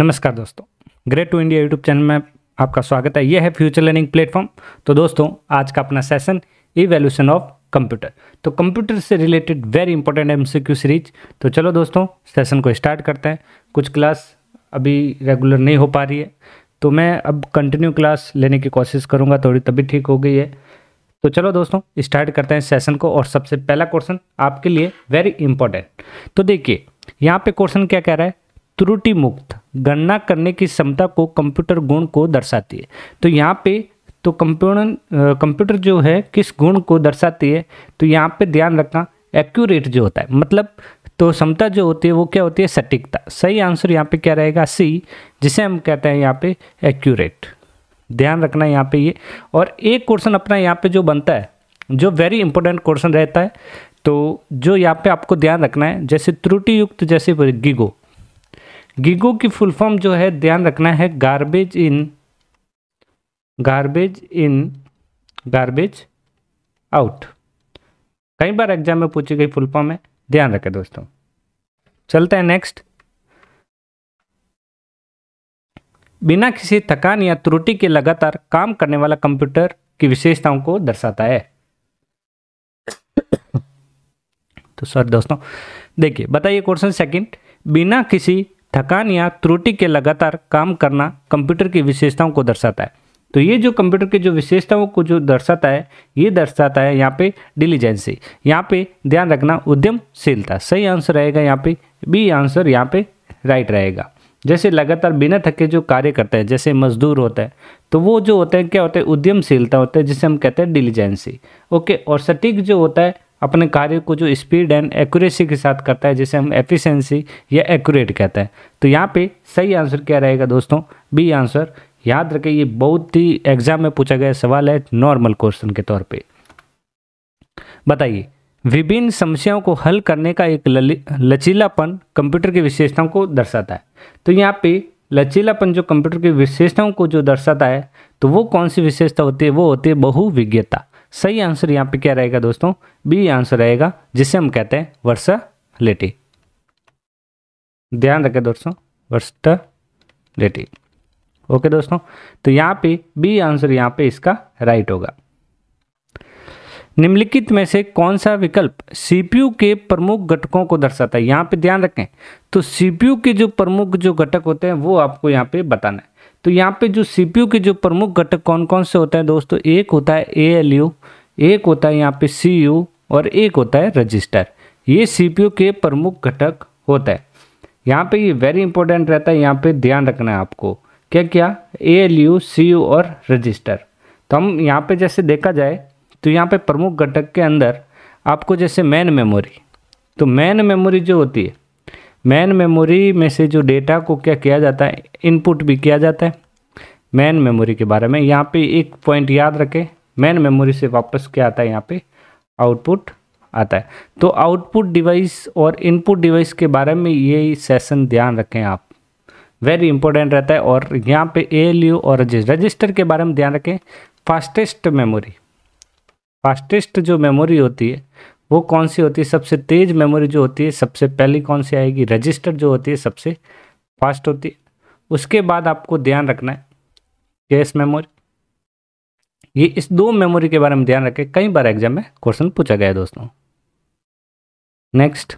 नमस्कार दोस्तों great to India YouTube channel में आपका स्वागत है यह है फ्यूचर लर्निंग प्लेटफॉर्म तो दोस्तों आज का अपना सेशन इवेल्यूशन ऑफ कंप्यूटर तो कंप्यूटर से related very important M series तो चलो दोस्तों सेशन को स्टार्ट करते हैं कुछ क्लास अभी रेगुलर नहीं हो पा रही है तो मैं अब कंटिन्यू क्लास लेने की कोशिश करूँगा थोड़ी तभी ठीक हो गई है तो चलो दोस्तों स्टार्ट करते हैं सेशन को और सबसे पहला क्वेश्चन आपके लिए वेरी इंपॉर्टेंट तो देखिए यहाँ पे क्वेश्चन क्या कह रहा है त्रुटि मुक्त गणना करने की क्षमता को कंप्यूटर गुण को दर्शाती है तो यहाँ पे तो कंप्यूटर कंप्यूटर जो है किस गुण को दर्शाती है तो यहाँ पे ध्यान रखना एक्यूरेट जो होता है मतलब तो क्षमता जो होती है वो क्या होती है सटीकता सही आंसर यहाँ पे क्या रहेगा सी जिसे हम कहते हैं यहाँ पे एक्यूरेट ध्यान रखना यहाँ पे ये और एक क्वेश्चन अपना यहाँ पे जो बनता है जो वेरी इंपॉर्टेंट क्वेश्चन रहता है तो जो यहाँ पे आपको ध्यान रखना है जैसे त्रुटि युक्त जैसे गिगो गिगो की फुल फॉर्म जो है ध्यान रखना है garbage in garbage in garbage out कई बार एग्जाम में पूछी गई फुल फॉर्म है ध्यान रखें दोस्तों चलते हैं नेक्स्ट बिना किसी थकान या त्रुटि के लगातार काम करने वाला कंप्यूटर की विशेषताओं को दर्शाता है तो सर दोस्तों देखिए बताइए क्वेश्चन सेकंड बिना किसी थकान या त्रुटि के लगातार काम करना कंप्यूटर की विशेषताओं को दर्शाता है तो ये जो कंप्यूटर के जो विशेषताओं को जो दर्शाता है ये दर्शाता है यहाँ पे डिलीजेंसी यहाँ पे ध्यान रखना उद्यमशीलता सही आंसर रहेगा यहाँ पे बी आंसर यहाँ पे राइट रहेगा जैसे लगातार बिना थके जो कार्य करते हैं जैसे मजदूर होता है तो वो जो होते हैं क्या होता है उद्यमशीलता होता है जिसे हम कहते हैं डिलीजेंसी ओके और सटीक जो होता है अपने कार्य को जो स्पीड एंड एक्यूरेसी के साथ करता है जिसे हम एफिशिएंसी या एक्यूरेट कहते हैं तो यहाँ पे सही आंसर क्या रहेगा दोस्तों बी आंसर याद रखें ये बहुत ही एग्जाम में पूछा गया सवाल है नॉर्मल क्वेश्चन के तौर पे बताइए विभिन्न समस्याओं को हल करने का एक लचीलापन कंप्यूटर की विशेषताओं को दर्शाता है तो यहाँ पे लचीलापन जो कंप्यूटर की विशेषताओं को जो दर्शाता है तो वो कौन सी विशेषता होती है वो होती है बहुविज्ञता सही आंसर यहाँ पे क्या रहेगा दोस्तों बी आंसर रहेगा जिसे हम कहते हैं लेटी ध्यान रखें दोस्तों लेटी ओके दोस्तों तो यहाँ पे बी आंसर यहाँ पे इसका राइट होगा निम्नलिखित में से कौन सा विकल्प सीपीयू के प्रमुख घटकों को दर्शाता है यहाँ पे ध्यान रखें तो सीपीयू के जो प्रमुख जो घटक होते हैं वो आपको यहाँ पे बताना है तो यहाँ पे जो सीपीयू के जो प्रमुख घटक कौन कौन से होते हैं दोस्तों एक होता है एएलयू एक होता है यहाँ पे सीयू और एक होता है रजिस्टर ये सीपीयू के प्रमुख घटक होता है यहाँ पे ये वेरी इंपॉर्टेंट रहता है यहाँ पे ध्यान रखना है आपको क्या क्या सी यू और रजिस्टर तो हम यहाँ पे जैसे देखा जाए तो यहाँ पे प्रमुख घटक के अंदर आपको जैसे मैन मेमोरी तो मैन मेमोरी जो होती है मैन मेमोरी में से जो डेटा को क्या किया जाता है इनपुट भी किया जाता है मैन मेमोरी के बारे में यहाँ पे एक पॉइंट याद रखें मैन मेमोरी से वापस क्या आता है यहाँ पे आउटपुट आता है तो आउटपुट डिवाइस और इनपुट डिवाइस के बारे में ये सेशन ध्यान रखें आप वेरी इंपॉर्टेंट रहता है और यहाँ पे ए और रजिस्टर के बारे में ध्यान रखें फास्टेस्ट मेमोरी फास्टेस्ट जो मेमोरी होती है वो कौन सी होती है सबसे तेज़ मेमोरी जो होती है सबसे पहली कौन सी आएगी रजिस्टर जो होती है सबसे फास्ट होती है उसके बाद आपको ध्यान रखना है कैश मेमोरी ये इस दो मेमोरी के बारे में ध्यान रखें कई बार एग्जाम में क्वेश्चन पूछा गया है दोस्तों नेक्स्ट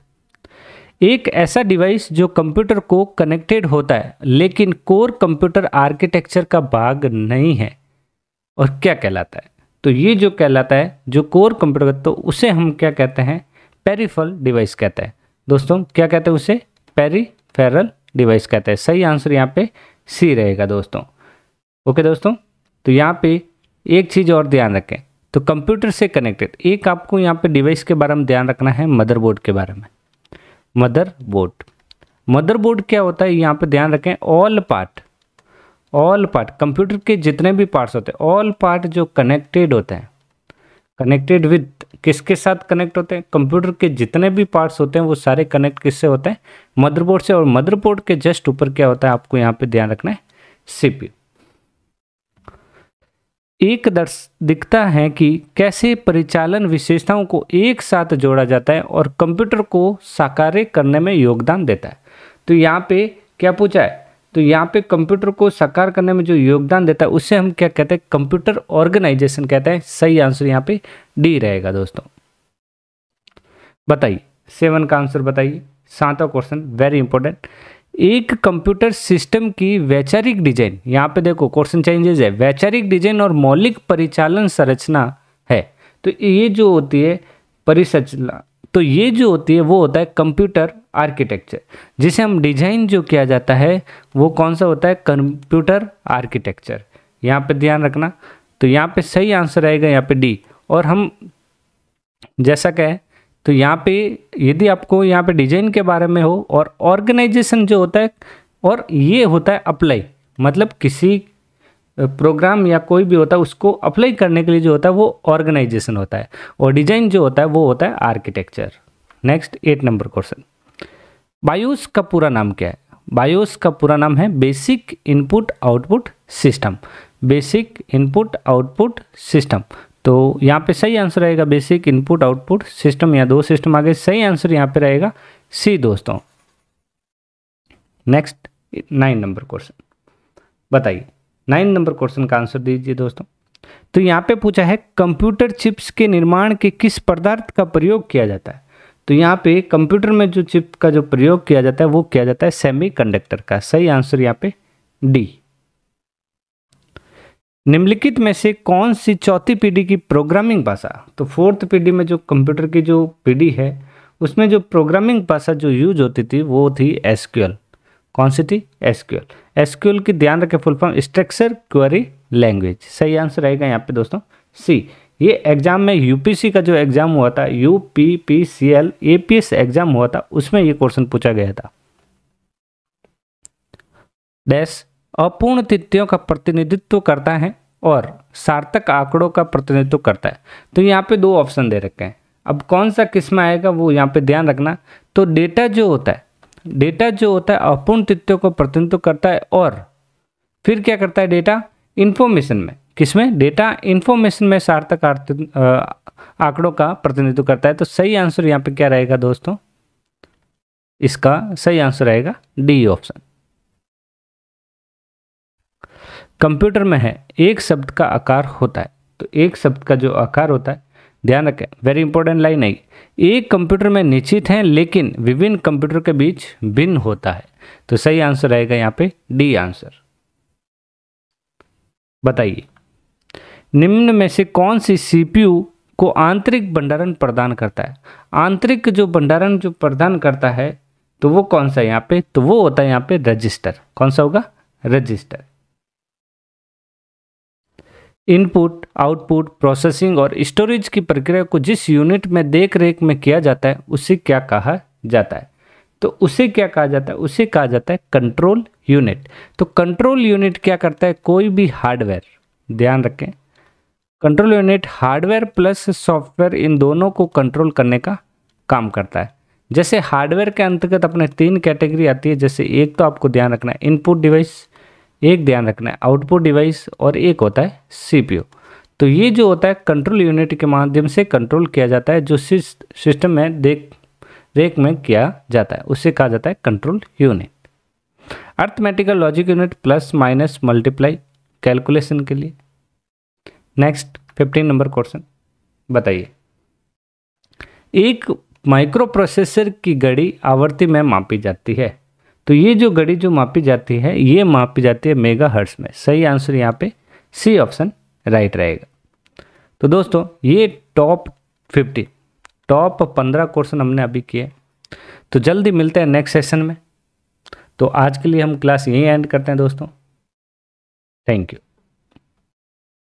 एक ऐसा डिवाइस जो कंप्यूटर को कनेक्टेड होता है लेकिन कोर कंप्यूटर आर्किटेक्चर का भाग नहीं है और क्या कहलाता है तो ये जो कहलाता है जो कोर कंप्यूटर तो उसे हम क्या कहते हैं पेरीफल डिवाइस कहते हैं दोस्तों क्या कहते हैं उसे पेरीफेरल डिवाइस कहते हैं सही आंसर यहाँ पे सी रहेगा दोस्तों ओके दोस्तों तो यहाँ पे एक चीज़ और ध्यान रखें तो कंप्यूटर से कनेक्टेड एक आपको यहाँ पे डिवाइस के बारे में ध्यान रखना है मदरबोर्ड के बारे में मदरबोर्ड मदरबोर्ड क्या होता है यहाँ पे ध्यान रखें all part all part computer के जितने भी पार्ट्स होते हैं ऑल पार्ट जो कनेक्टेड होते हैं कनेक्टेड विद किसके साथ कनेक्ट होते हैं कंप्यूटर के जितने भी पार्ट्स होते हैं वो सारे कनेक्ट किससे होते हैं मदरबोर्ड से और मदरबोर्ड के जस्ट ऊपर क्या होता है आपको यहाँ पे ध्यान रखना है सीपी एक दर्श दिखता है कि कैसे परिचालन विशेषताओं को एक साथ जोड़ा जाता है और कंप्यूटर को साकार करने में योगदान देता है तो यहाँ पे क्या पूछा है तो यहाँ पे कंप्यूटर को साकार करने में जो योगदान देता है उसे हम क्या कहते हैं कंप्यूटर ऑर्गेनाइजेशन कहते हैं सही आंसर यहाँ पे डी रहेगा दोस्तों बताइए सेवन का आंसर बताइए सातवा क्वेश्चन वेरी इंपॉर्टेंट एक कंप्यूटर सिस्टम की वैचारिक डिजाइन यहाँ पे देखो क्वेश्चन चेंजेस है वैचारिक डिजाइन और मौलिक परिचालन संरचना है तो ये जो होती है परिसंरचना तो ये जो होती है वो होता है कंप्यूटर आर्किटेक्चर जिसे हम डिजाइन जो किया जाता है वो कौन सा होता है कंप्यूटर आर्किटेक्चर यहाँ पे ध्यान रखना तो यहाँ पे सही आंसर आएगा यहाँ पे डी और हम जैसा कहें तो यहाँ पे यदि आपको यहाँ पे डिजाइन के बारे में हो और ऑर्गेनाइजेशन जो होता है और ये होता है अप्लाई मतलब किसी प्रोग्राम या कोई भी होता है उसको अप्लाई करने के लिए जो होता है वो ऑर्गेनाइजेशन होता है और डिजाइन जो होता है वो होता है architecture next eight number question BIOS का पूरा नाम क्या है बायोस का पूरा नाम है basic input output system basic input output system तो यहाँ पे सही आंसर रहेगा बेसिक इनपुट आउटपुट सिस्टम या दो सिस्टम आगे सही आंसर यहाँ पे रहेगा सी दोस्तों नेक्स्ट नाइन नंबर क्वेश्चन बताइए नाइन नंबर क्वेश्चन का आंसर दीजिए दोस्तों तो यहाँ पे पूछा है कंप्यूटर चिप्स के निर्माण के किस पदार्थ का प्रयोग किया जाता है तो यहाँ पे कंप्यूटर में जो चिप का जो प्रयोग किया जाता है वो किया जाता है सेमीकंडक्टर का सही आंसर यहाँ पे डी निम्नलिखित में से कौन सी चौथी पीढ़ी की प्रोग्रामिंग भाषा तो फोर्थ पीढ़ी में जो कंप्यूटर की जो पीढ़ी है उसमें जो प्रोग्रामिंग भाषा जो यूज होती थी वो थी एसक्यूएल कौन सी थी एसक्यूएल एसक्यूएल की ध्यान रखें full form structure query language सही आंसर रहेगा यहाँ पे दोस्तों सी ये एग्जाम में यूपीसी का जो एग्जाम हुआ था U P P C L A P S exam हुआ था उसमें ये क्वेश्चन पूछा गया था डैश अपूर्ण तिथियों का प्रतिनिधित्व करता है और सार्थक आंकड़ों का प्रतिनिधित्व करता है तो यहाँ पे दो ऑप्शन दे रखे हैं अब कौन सा किस्म आएगा वो यहाँ पे ध्यान रखना तो डेटा जो होता है डेटा जो होता है अपूर्ण तथ्यों को प्रतिनिधित्व करता है और फिर क्या करता है डेटा इन्फॉर्मेशन में किसमें डेटा इन्फॉर्मेशन में सार्थक आंकड़ों का प्रतिनिधित्व करता है तो सही आंसर यहाँ पे क्या रहेगा दोस्तों इसका सही आंसर रहेगा डी ऑप्शन कंप्यूटर में है एक शब्द का आकार होता है तो एक शब्द का जो आकार होता है ध्यान रखें वेरी इंपॉर्टेंट लाइन है एक कंप्यूटर में निश्चित है लेकिन विभिन्न कंप्यूटर के बीच भिन्न होता है तो सही आंसर रहेगा यहाँ पे डी आंसर बताइए निम्न में से कौन सी सीपीयू को आंतरिक भंडारण प्रदान करता है आंतरिक जो भंडारण जो प्रदान करता है तो वो कौन सा यहाँ पे तो वो होता है यहाँ पे रजिस्टर कौन सा होगा रजिस्टर इनपुट आउटपुट प्रोसेसिंग और स्टोरेज की प्रक्रिया को जिस यूनिट में देख रेख में किया जाता है उसे क्या कहा जाता है तो उसे क्या कहा जाता है उसे कहा जाता है कंट्रोल यूनिट तो कंट्रोल यूनिट क्या करता है कोई भी हार्डवेयर ध्यान रखें control unit hardware plus software इन दोनों को कंट्रोल करने का काम करता है जैसे हार्डवेयर के अंतर्गत अपने तीन कैटेगरी आती है जैसे एक तो आपको ध्यान रखना है इनपुट डिवाइस एक ध्यान रखना है आउटपुट डिवाइस और एक होता है सीपीयू तो ये जो होता है कंट्रोल यूनिट के माध्यम से कंट्रोल किया जाता है जो सिस्टम में देख रेख में किया जाता है उससे कहा जाता है control unit arithmetical logic unit plus minus multiply calculation के लिए नेक्स्ट फिफ्टीन नंबर क्वेश्चन बताइए एक माइक्रो प्रोसेसर की घड़ी आवर्ती में मापी जाती है तो ये जो घड़ी जो मापी जाती है ये मापी जाती है मेगा हर्ट्स में सही आंसर यहाँ पे सी ऑप्शन राइट रहेगा तो दोस्तों ये टॉप फिफ्टी टॉप पंद्रह क्वेश्चन हमने अभी किए तो जल्दी मिलते हैं नेक्स्ट सेशन में तो आज के लिए हम क्लास यहीं एंड करते हैं दोस्तों थैंक यू